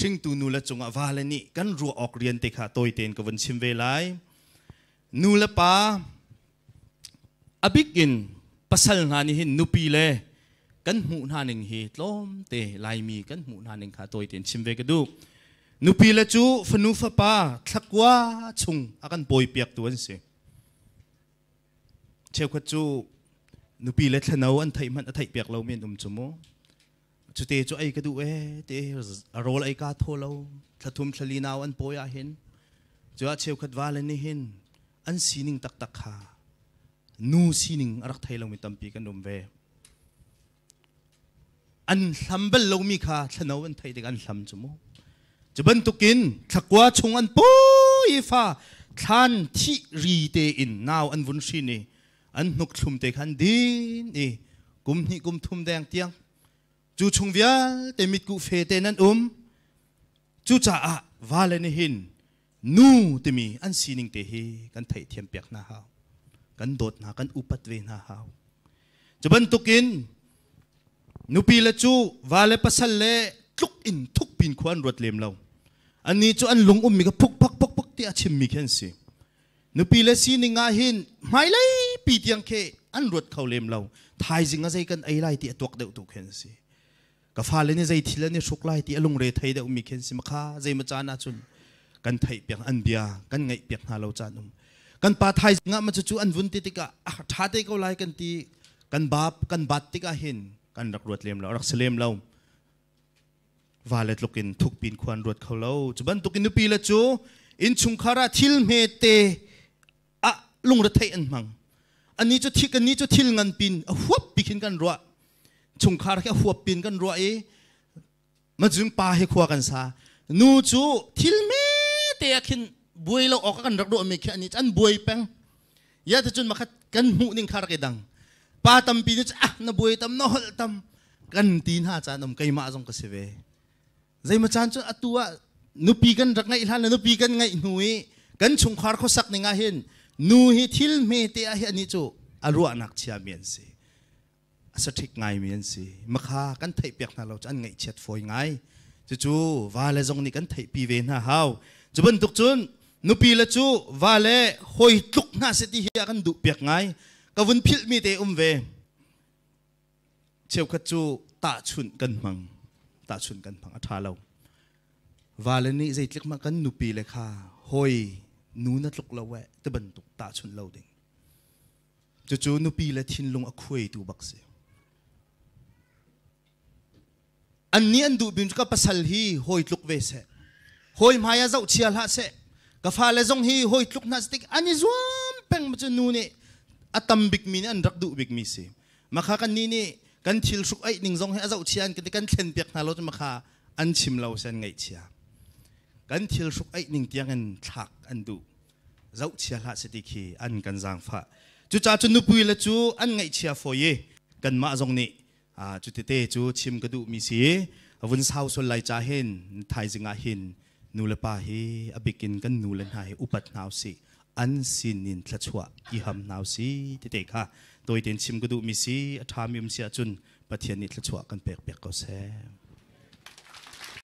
สิงตูนูละจงอาวาลนี่กันรัวออกเรียนเตขาตัวเตนกวนชิมเวไลนูละปาอบิกินพัสลนานี่หินนุปีเลกันหูนานึงเหตุลมเตลายมีกันหูนานึงขาตัวเตนชิมเวกดูนุปีละจูฟนูฟปาทักว่าชงอากันปอยเปียกตัวนสิเช่ขจูนุปีละทนาวันไทยมันอันไทยเปียกเราเมียนอุมจมูจุดเตจูไอกระดูเอเตรอลไอ้กาทัวเราทัทุมทลีนาวอันปวยาเห็นจะเชวขัดวาเลนี่เห็นอันสีนิงตักตักขานูสีนิงรักไทยเรามีตั้มปีกันดมเวอันสัมบัลเรามีขาันาวันไทยเด็กอันัมจมูจะบรรทุกินถักว่าชงอันปวยฟ้าท่านที่รีเตอินนาวอันวุ่นสีนี่อันนุกชุมเตขันดีนนี่กุมนี่กุมทุมแดงเตียงจูชงเวียเตมิดกูเฟเตนันอุมจูจ่าอะวาเลนหินนู่เตมีอันซีนิงเตหีกันไทยเทียมเปียกนาฮาวกันโดดนากันอุปัตเวนาฮาวจะบรรทุกินนุปีละจูวาเลปัสเลทุกอินทุกปีนควันรถเลมเราอันนี้จูอันลงอุ้มมีกับพุกพักพักพักที่อาชิมมีแค่ี้นุปีละซีนิงาหินไม่เลยปีเตียงเคอันรวดเขาเลมเราทายสิงอาใจกันไอไลที่ตัวเดียวตัวแค่สิกฟ้าเลนี่ใจทิลนี่สุกไล่ที่อารมณ์เรทัยเดอุมีเคนสิมค้าใจมาจานาจุนกันไทยเปียงอันเบียกันไงเปียงฮาโลจานุมกันป่าไทยงะมาจู่อันวุ่นติติกะท้าเตก็ไล่กันตีกันบาปกันบาตติกะเห็นกันรักรวดเลียมเรารักเสลียมเราวาเลตลูกินทุกปีนควรรวดเขาเราจุบันตุกินนุปีละจูอินชุงคาราทิลเมเตอะลุงระไทยอันมังอันนี้จะทิกันนี้จะทิลงันปีนอหัวปีกินกันรัวชุงคาแค่หัวปีนกันรวยมาจึงปาให้ขวากันซานูจูทิลเมเตียคินบุยเรออกกันรักดูอเมริกันนี่จันบุยแปงยาจะจนมาขัดกันหูนิ่งคาระดังปาตัมปีนี่จะอ่ะนะบุยตัมนอลตัมกันตีนหาจานมไกมาจงกสิเวใจมาจันจนอตัวนูปีกันรักไงอิลานนูปีกันไงหนุยกันชุงคาร์เขาสักนใ่งาเห็นนูฮิทิลเมเตียเฮนนี่จูอรัวนักเชียเมียนซี sa thích ngai miễn an mà makha kan thei pek nào lo chan ngai chết phôi ngai chú chú va le zong ni kan thei pi về na hao, chú ban tục chun nụ pi là chú va le hồi tục na sẽ ti hi kan du pek ngai ka vun phil mi te um về, chiều khat chú ta chun kan mang ta chun kan phang a tha lo và lên ní dây tiếc mà cân nụ pi là khá hồi nụ nát lục lâu vậy tư bần tục ta chun lâu đình chú chú nụ pi là thiên lung ở khuê tu bạc xìu อันนี้อันดูบินก็พัสดลฮีหอยลุกเวสเหอยมายาเจ้าเชียร์ฮะเสกฟ้าเลซงฮีหอยลุกนัสติกอันนี้จวมเป็งมันจะนู่นนี่อัตมบิกมีนันรักดูบิกมีสิมาค่ะกันนี่นี่กันชิลสุกไอ้หนึ่งจงเห้เจ้าเชียร์กันที่กันเซนเปียกนาลดมาค่ะอันชิมเราเซนไงเชียร์กันชิลสุกไอ้หนึ่งเตียงอันฉากอันดูเจ้าเชียร์ฮะสติกีอันกันจางฟ้าจุจ้าจุนุบุยละจูอันไงเชียร์ฟอยกันมาจงนี่จุดเตะจูชิมกระดูมีสีว้นเสา้าส่วนไหลจ่าเห็นไทยจึงอาหินนูเลปาฮีอบิกินกันนูเลนหายอุปัตนาวสีอันสินินทชัวอิหำนาวสีเตะค่ะโดยเดินชิมกระดูมีสีทามิมเสียจุนปะเทียนนิทชัวกันเปียกเปียกก็แซ